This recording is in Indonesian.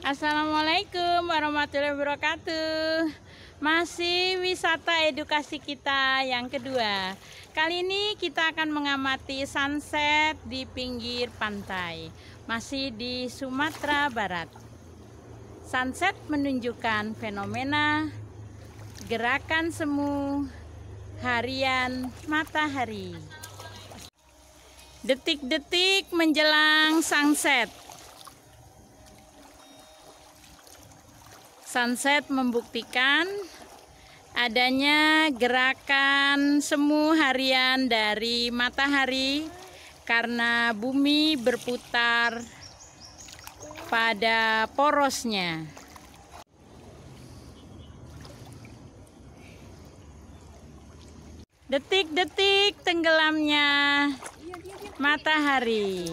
Assalamualaikum warahmatullahi wabarakatuh Masih wisata edukasi kita yang kedua Kali ini kita akan mengamati sunset di pinggir pantai Masih di Sumatera Barat Sunset menunjukkan fenomena gerakan semu harian matahari Detik-detik menjelang sunset sunset membuktikan adanya gerakan semu harian dari matahari karena bumi berputar pada porosnya. Detik-detik tenggelamnya matahari.